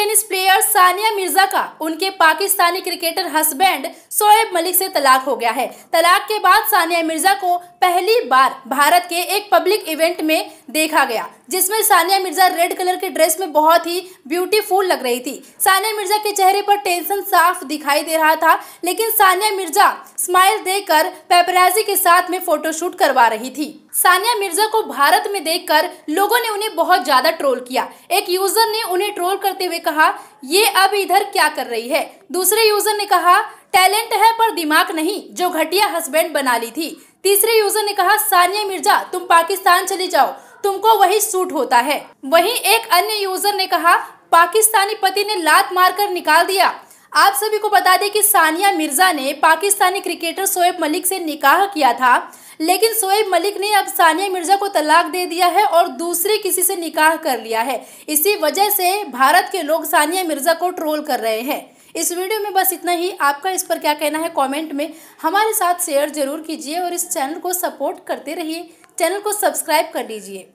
tennis player Sania Mirza का उनके पाकिस्तानी क्रिकेटर हस्बैंड सोएब मलिक से तलाक हो गया है तलाक के बाद सानिया मिर्जा को पहली बार भारत के एक पब्लिक इवेंट में देखा गया जिसमें सानिया मिर्जा रेड कलर के ड्रेस में बहुत ही ब्यूटीफुल लग रही थी सानिया मिर्जा के चेहरे पर टेंशन साफ दिखाई दे रहा था लेकिन सानिया मिर्जा स्माइल देकर पेपराजी के साथ में फोटोशूट करवा रही थी सानिया मिर्जा को भारत में देखकर लोगों ने उन्हें बहुत ज्यादा ट्रोल किया एक यूजर ने उन्हें ट्रोल करते हुए कहा ये अब इधर क्या कर रही है दूसरे यूजर ने कहा टैलेंट है पर दिमाग नहीं जो घटिया हस्बैंड बना ली थी तीसरे यूजर ने कहा सानिया मिर्जा तुम पाकिस्तान चली जाओ तुमको वही सूट होता है वहीं एक अन्य यूजर ने कहा पाकिस्तानी पति ने लात मारकर निकाल दिया आप सभी को बता दें कि सानिया मिर्जा ने पाकिस्तानी क्रिकेटर सोएब मलिक से निकाह किया था लेकिन सोएब मलिक ने अब सानिया मिर्जा को तलाक दे दिया है और दूसरे किसी से निकाह कर लिया है इसी वजह से भारत के लोग सानिया मिर्जा को ट्रोल कर रहे हैं इस वीडियो में बस इतना ही आपका इस पर क्या कहना है कमेंट में हमारे साथ शेयर जरूर कीजिए और इस चैनल को सपोर्ट करते रहिए चैनल को सब्सक्राइब कर लीजिए